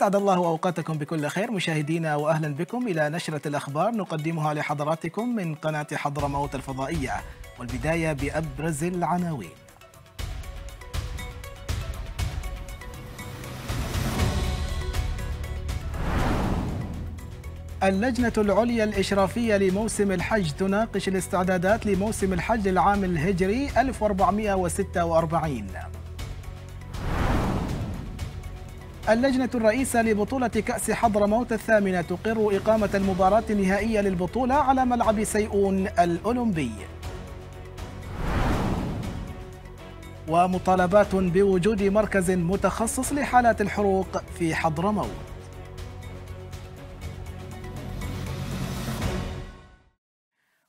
أسعد الله أوقاتكم بكل خير مشاهدينا وأهلا بكم إلى نشرة الأخبار نقدمها لحضراتكم من قناة حضرموت الفضائية والبداية بأبرز العناوين اللجنة العليا الإشرافية لموسم الحج تناقش الاستعدادات لموسم الحج العام الهجري 1446 اللجنة الرئيسة لبطولة كأس حضرموت الثامنة تقر إقامة المباراة النهائية للبطولة على ملعب سيئون الأولمبي ومطالبات بوجود مركز متخصص لحالات الحروق في حضرموت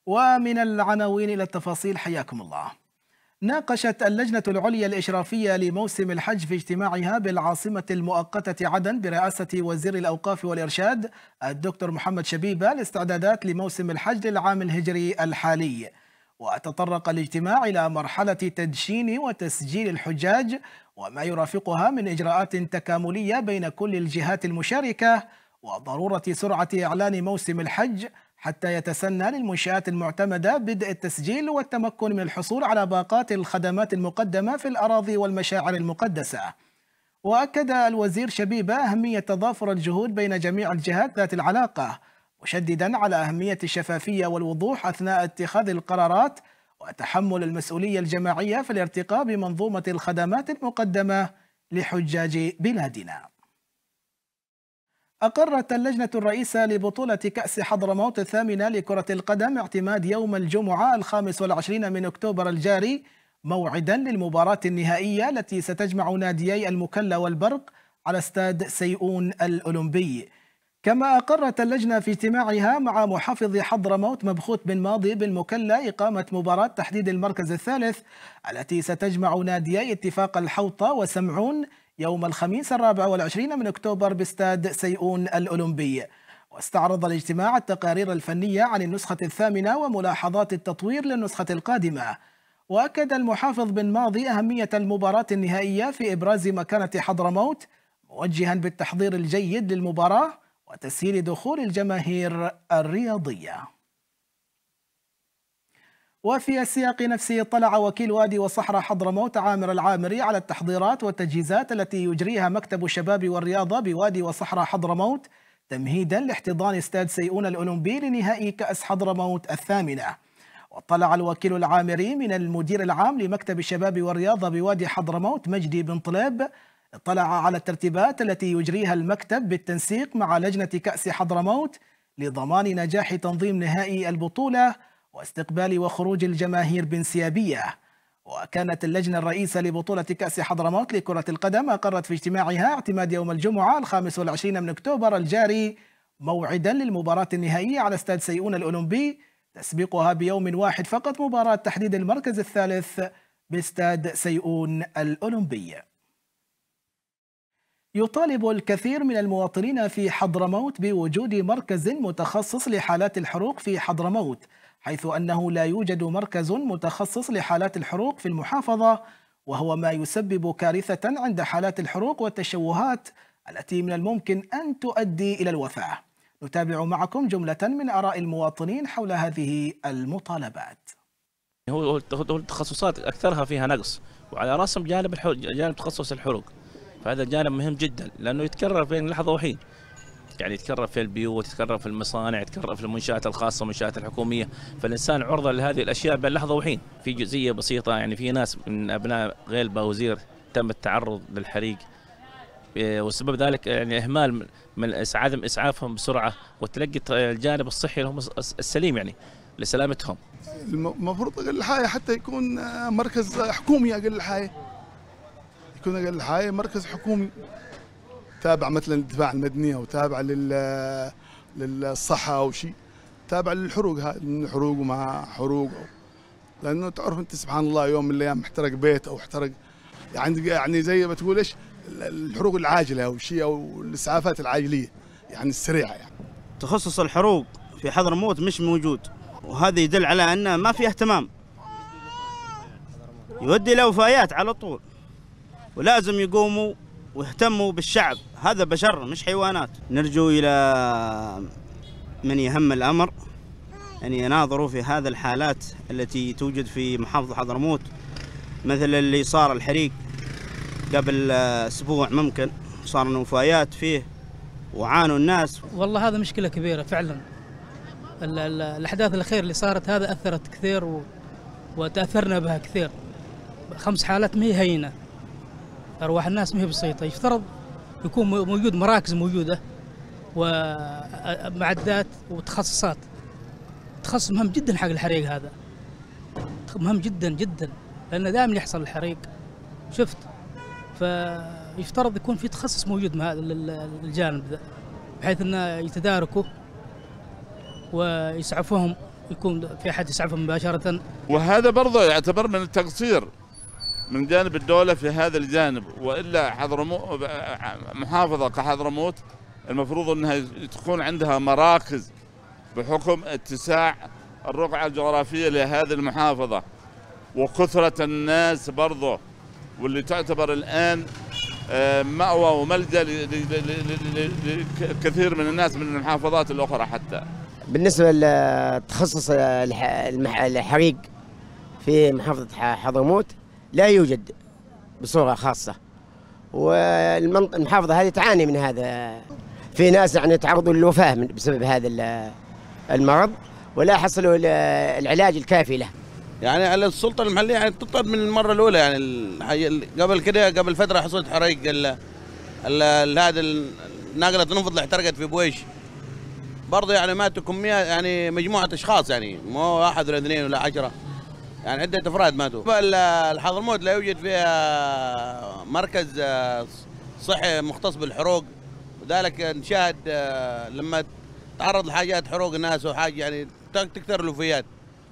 ومن العناوين إلى التفاصيل حياكم الله ناقشت اللجنة العليا الإشرافية لموسم الحج في اجتماعها بالعاصمة المؤقتة عدن برئاسة وزير الأوقاف والإرشاد الدكتور محمد شبيبة الاستعدادات لموسم الحج للعام الهجري الحالي وتطرق الاجتماع إلى مرحلة تدشين وتسجيل الحجاج وما يرافقها من إجراءات تكاملية بين كل الجهات المشاركة وضرورة سرعة إعلان موسم الحج حتى يتسنى للمنشآت المعتمدة بدء التسجيل والتمكن من الحصول على باقات الخدمات المقدمة في الأراضي والمشاعر المقدسة وأكد الوزير شبيبة أهمية تضافر الجهود بين جميع الجهات ذات العلاقة مشددا على أهمية الشفافية والوضوح أثناء اتخاذ القرارات وتحمل المسؤولية الجماعية في الارتقاء بمنظومة الخدمات المقدمة لحجاج بلادنا أقرت اللجنة الرئيسة لبطولة كأس حضرموت الثامنة لكرة القدم اعتماد يوم الجمعة الخامس والعشرين من أكتوبر الجاري موعدا للمباراة النهائية التي ستجمع ناديي المكلا والبرق على استاد سيئون الأولمبي كما أقرت اللجنة في اجتماعها مع محافظ حضرموت مبخوت بن ماضي بالمكلا إقامة مباراة تحديد المركز الثالث التي ستجمع ناديي اتفاق الحوطة وسمعون يوم الخميس الرابع والعشرين من أكتوبر باستاد سيئون الأولمبي واستعرض الاجتماع التقارير الفنية عن النسخة الثامنة وملاحظات التطوير للنسخة القادمة وأكد المحافظ بن ماضي أهمية المباراة النهائية في إبراز مكانة حضرموت موجها بالتحضير الجيد للمباراة وتسهيل دخول الجماهير الرياضية وفي السياق نفسه اطلع وكيل وادي وصحراء حضرموت عامر العامري على التحضيرات والتجهيزات التي يجريها مكتب الشباب والرياضة بوادي وصحراء حضرموت تمهيدا لاحتضان استاد سيئون الأولمبي لنهائي كأس حضرموت الثامنة وطلع الوكيل العامري من المدير العام لمكتب الشباب والرياضة بوادي حضرموت مجدي بن طليب اطلع على الترتيبات التي يجريها المكتب بالتنسيق مع لجنة كأس حضرموت لضمان نجاح تنظيم نهائي البطولة واستقبال وخروج الجماهير بانسيابية وكانت اللجنة الرئيسة لبطولة كأس حضرموت لكرة القدم أقرت في اجتماعها اعتماد يوم الجمعة الخامس والعشرين من أكتوبر الجاري موعدا للمباراة النهائية على استاد سيئون الأولمبي تسبقها بيوم واحد فقط مباراة تحديد المركز الثالث باستاد سيئون الأولمبي يطالب الكثير من المواطنين في حضرموت بوجود مركز متخصص لحالات الحروق في حضرموت حيث أنه لا يوجد مركز متخصص لحالات الحروق في المحافظة وهو ما يسبب كارثة عند حالات الحروق والتشوهات التي من الممكن أن تؤدي إلى الوفاة نتابع معكم جملة من آراء المواطنين حول هذه المطالبات هو التخصصات أكثرها فيها نقص وعلى راسهم جانب جانب تخصص الحروق فهذا جانب مهم جدا لأنه يتكرر بين لحظة وحين يعني يتكرر في البيوت يتكرر في المصانع يتكرر في المنشآت الخاصة المنشات الحكومية فالإنسان عرضة لهذه الأشياء بين لحظة وحين في جزئية بسيطة يعني في ناس من أبناء غير باوزير تم التعرض للحريق آه، وسبب ذلك يعني اهمال من عدم اسعافهم بسرعه وتلقي الجانب الصحي لهم السليم يعني لسلامتهم. المفروض اقل الحايه حتى يكون آه، مركز حكومي اقل الحايه. يكون اقل الحايه مركز حكومي تابع مثلا للدفاع المدني او تابع لل للصحه او شيء تابع للحروق هاي حروق وما حروق أو لانه تعرف انت سبحان الله يوم من الايام احترق بيت او احترق يعني يعني زي ما تقول ايش الحروق العاجله او شيء او الاسعافات العاجليه يعني السريعه يعني تخصص الحروق في حضرموت مش موجود وهذا يدل على انه ما في اهتمام يؤدي الى وفيات على طول ولازم يقوموا واهتموا بالشعب هذا بشر مش حيوانات نرجو إلى من يهم الأمر أن يناظروا في هذا الحالات التي توجد في محافظة حضرموت مثل اللي صار الحريق قبل أسبوع ممكن صار وفيات فيه وعانوا الناس والله هذا مشكلة كبيرة فعلا الأحداث الأخير اللي صارت هذا أثرت كثير و... وتأثرنا بها كثير خمس حالات ما هي هينة أرواح الناس ما هي بسيطة يفترض يكون موجود مراكز موجودة ومعدات وتخصصات تخصص مهم جدا حق الحريق هذا مهم جدا جدا لأن دائما يحصل الحريق شفت فيفترض يكون في تخصص موجود مع الجانب ذا بحيث انه يتداركوا ويسعفهم يكون في احد يسعفهم مباشره وهذا برضه يعتبر من التقصير من جانب الدولة في هذا الجانب وإلا حضرمو محافظة كحضرموت المفروض أنها تكون عندها مراكز بحكم اتساع الرقعة الجغرافية لهذه المحافظة وكثرة الناس برضه واللي تعتبر الآن آه، مأوى وملجأ لكثير من الناس من المحافظات الأخرى حتى بالنسبة لتخصص الحريق في محافظة حضرموت لا يوجد بصوره خاصه والمحافظه هذه تعاني من هذا في ناس يعني تعرضوا للوفاه بسبب هذا المرض ولا حصلوا العلاج الكافي له يعني على السلطه المحليه يعني تطلب من المره الاولى يعني قبل كده قبل فتره حصلت حريق هذا الناقله تنفض احترقت في بويش برضه يعني ماتوا كميه يعني مجموعه اشخاص يعني مو واحد ولا اثنين ولا عشره يعني عدة أفراد ماتوا الحضرموت لا يوجد فيها مركز آه، صحي مختص بالحروق وذلك نشاهد آه، لما تعرض لحاجات حروق ناس وحاجة يعني تكثر الوفيات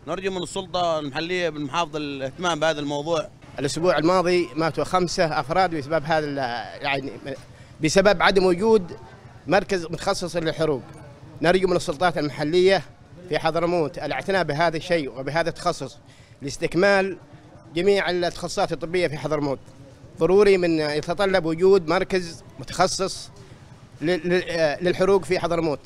نرجو من السلطة المحلية بالمحافظة الاهتمام بهذا الموضوع الأسبوع الماضي ماتوا خمسة أفراد بسبب هذا يعني بسبب عدم وجود مركز متخصص للحروق نرجو من السلطات المحلية في حضرموت الاعتناء بهذا الشيء وبهذا التخصص لاستكمال جميع التخصصات الطبية في حضرموت ضروري من يتطلب وجود مركز متخصص آه، للحروق في حضرموت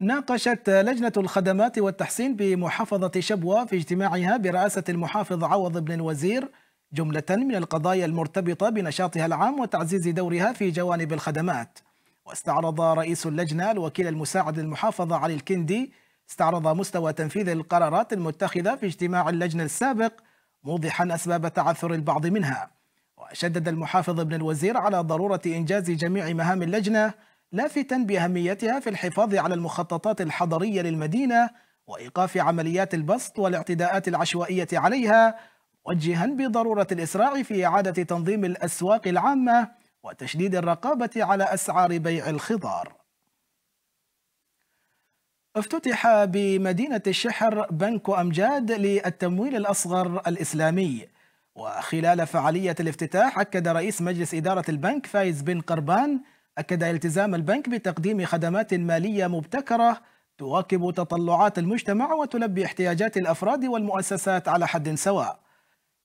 ناقشت لجنة الخدمات والتحسين بمحافظة شبوة في اجتماعها برئاسة المحافظ عوض بن الوزير جملة من القضايا المرتبطة بنشاطها العام وتعزيز دورها في جوانب الخدمات واستعرض رئيس اللجنة الوكيل المساعد للمحافظة علي الكندي استعرض مستوى تنفيذ القرارات المتخذة في اجتماع اللجنة السابق موضحا أسباب تعثر البعض منها وشدد المحافظ ابن الوزير على ضرورة إنجاز جميع مهام اللجنة لافتا بأهميتها في الحفاظ على المخططات الحضرية للمدينة وإيقاف عمليات البسط والاعتداءات العشوائية عليها موجها بضرورة الإسراع في إعادة تنظيم الأسواق العامة وتشديد الرقابة على أسعار بيع الخضار افتتح بمدينة الشحر بنك أمجاد للتمويل الأصغر الإسلامي وخلال فعالية الافتتاح أكد رئيس مجلس إدارة البنك فايز بن قربان أكد التزام البنك بتقديم خدمات مالية مبتكرة تواكب تطلعات المجتمع وتلبي احتياجات الأفراد والمؤسسات على حد سواء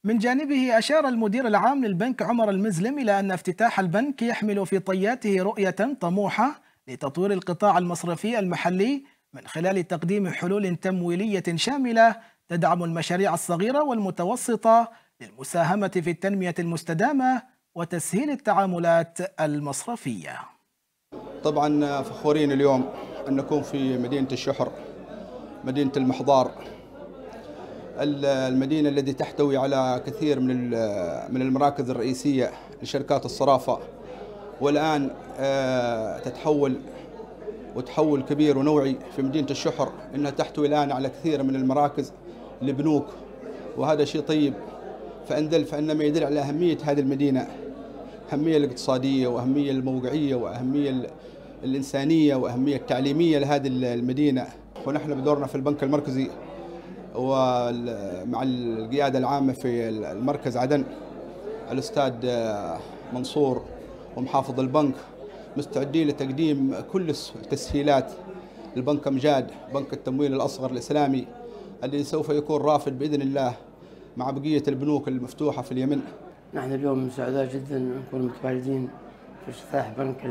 من جانبه أشار المدير العام للبنك عمر المزلم إلى أن افتتاح البنك يحمل في طياته رؤية طموحة لتطوير القطاع المصرفي المحلي من خلال تقديم حلول تمويلية شاملة تدعم المشاريع الصغيرة والمتوسطة للمساهمة في التنمية المستدامة وتسهيل التعاملات المصرفية طبعا فخورين اليوم أن نكون في مدينة الشحر مدينة المحضار المدينة التي تحتوي على كثير من من المراكز الرئيسية لشركات الصرافة والآن آه، تتحول وتحول كبير ونوعي في مدينة الشحر إنها تحتوي الآن على كثير من المراكز البنوك وهذا شيء طيب فإن دل فإن ما يدل على أهمية هذه المدينة أهمية الاقتصادية وأهمية الموقعية وأهمية الإنسانية وأهمية التعليمية لهذه المدينة ونحن بدورنا في البنك المركزي ومع القيادة العامة في المركز عدن الأستاذ منصور ومحافظ البنك مستعدين لتقديم كل التسهيلات لبنك أمجاد بنك التمويل الأصغر الإسلامي الذي سوف يكون رافد بإذن الله مع بقية البنوك المفتوحة في اليمن نحن اليوم سعداء جدا نكون متواجدين في افتتاح بنك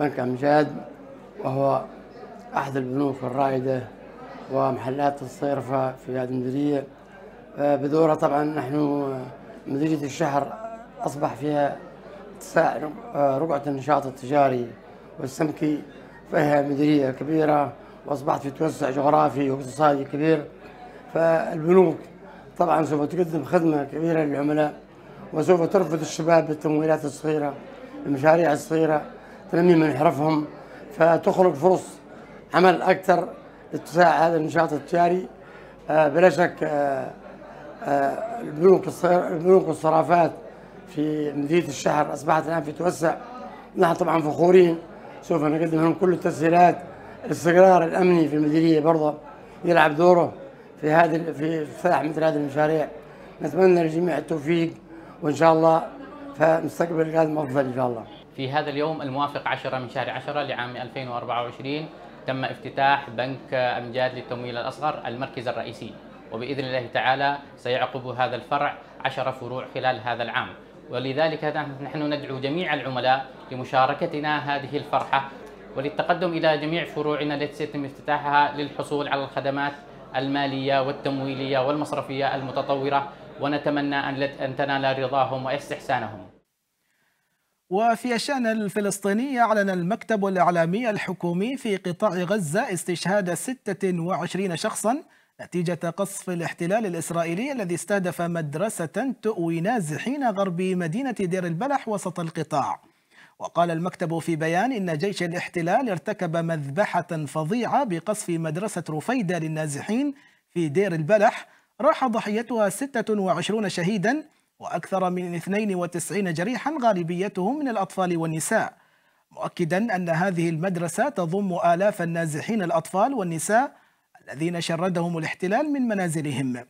بنك أمجاد وهو أحد البنوك الرائدة ومحلات الصرفة في هذه المديرية آه، بدورها طبعا نحن مديرية الشهر أصبح فيها سعر آه، رقعة النشاط التجاري والسمكي فيها مديرية كبيرة وأصبحت في توسع جغرافي واقتصادي كبير فالبنوك طبعا سوف تقدم خدمة كبيرة للعملاء وسوف ترفض الشباب بالتمويلات الصغيرة المشاريع الصغيرة تنمي من حرفهم فتخلق فرص عمل أكثر لاتساع هذا النشاط التجاري آه، بلا شك آه، البنوك الصرافات في مدينه الشهر اصبحت الان في توسع نحن طبعا فخورين سوف نقدم لهم كل التسهيلات الاستقرار الامني في المديريه برضه يلعب دوره في هذه في فتح مثل هذه المشاريع نتمنى للجميع التوفيق وان شاء الله فمستقبل القادم افضل ان شاء الله. في هذا اليوم الموافق 10 من شهر 10 لعام 2024 تم افتتاح بنك امجاد للتمويل الاصغر المركز الرئيسي وباذن الله تعالى سيعقب هذا الفرع 10 فروع خلال هذا العام ولذلك نحن ندعو جميع العملاء لمشاركتنا هذه الفرحة وللتقدم إلى جميع فروعنا التي سيتم افتتاحها للحصول على الخدمات المالية والتمويلية والمصرفية المتطورة ونتمنى أن تنال رضاهم واستحسانهم وفي الشأن الفلسطيني أعلن المكتب الإعلامي الحكومي في قطاع غزة استشهاد 26 شخصاً نتيجة قصف الاحتلال الإسرائيلي الذي استهدف مدرسة تؤوي نازحين غرب مدينة دير البلح وسط القطاع وقال المكتب في بيان إن جيش الاحتلال ارتكب مذبحة فظيعة بقصف مدرسة رفيدة للنازحين في دير البلح راح ضحيتها 26 شهيدا وأكثر من 92 جريحا غالبيتهم من الأطفال والنساء مؤكدا أن هذه المدرسة تضم آلاف النازحين الأطفال والنساء الذين شردهم الاحتلال من منازلهم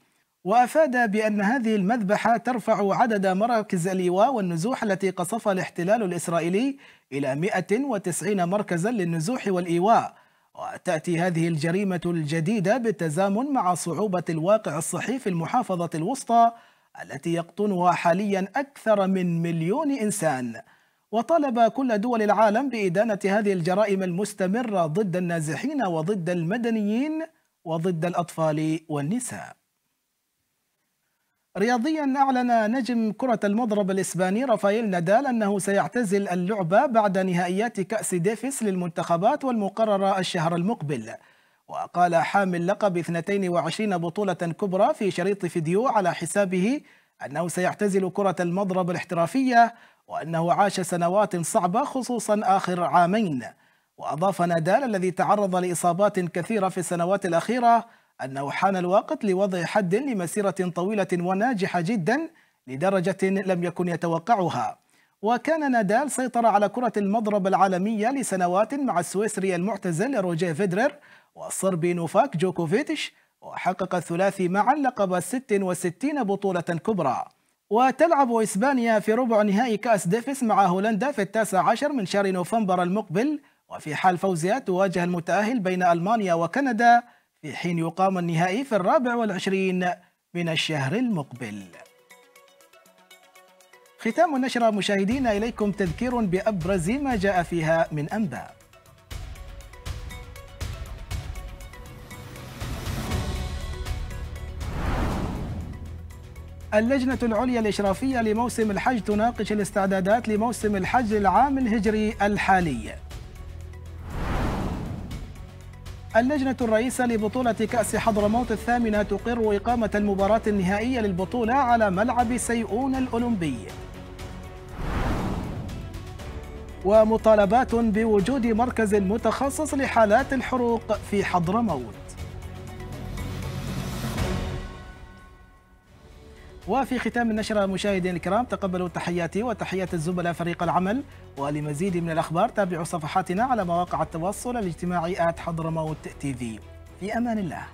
وأفاد بأن هذه المذبحة ترفع عدد مراكز الايواء والنزوح التي قصفها الاحتلال الإسرائيلي إلى 190 مركزا للنزوح والإيواء وتأتي هذه الجريمة الجديدة بالتزامن مع صعوبة الواقع الصحي في المحافظة الوسطى التي يقطنها حاليا أكثر من مليون إنسان وطالب كل دول العالم بإدانة هذه الجرائم المستمرة ضد النازحين وضد المدنيين وضد الأطفال والنساء رياضيا أعلن نجم كرة المضرب الإسباني رافائيل نادال أنه سيعتزل اللعبة بعد نهائيات كأس ديفيس للمنتخبات والمقررة الشهر المقبل وقال حامل لقب 22 بطولة كبرى في شريط فيديو على حسابه أنه سيعتزل كرة المضرب الاحترافية وأنه عاش سنوات صعبة خصوصا آخر عامين وأضاف نادال الذي تعرض لإصابات كثيرة في السنوات الأخيرة أنه حان الوقت لوضع حد لمسيرة طويلة وناجحة جدا لدرجة لم يكن يتوقعها وكان نادال سيطر على كرة المضرب العالمية لسنوات مع السويسري المعتزل روجيه فيدرر والصربي نوفاك جوكوفيتش وحقق الثلاثي معا لقب 66 بطولة كبرى وتلعب إسبانيا في ربع نهائي كأس ديفيس مع هولندا في التاسع عشر من شهر نوفمبر المقبل وفي حال فوزها تواجه المتأهل بين ألمانيا وكندا في حين يقام النهائي في الرابع والعشرين من الشهر المقبل ختام النشرة مشاهدينا إليكم تذكير بأبرز ما جاء فيها من أنباء اللجنة العليا الإشرافية لموسم الحج تناقش الاستعدادات لموسم الحج العام الهجري الحالي اللجنة الرئيسة لبطولة كأس حضرموت الثامنة تقر إقامة المباراة النهائية للبطولة على ملعب سيئون الأولمبي ومطالبات بوجود مركز متخصص لحالات الحروق في حضرموت وفي ختام النشرة مشاهدينا الكرام تقبلوا تحياتي وتحيات الزملاء فريق العمل ولمزيد من الأخبار تابعوا صفحاتنا على مواقع التواصل الاجتماعي آت حضرموت تي في في أمان الله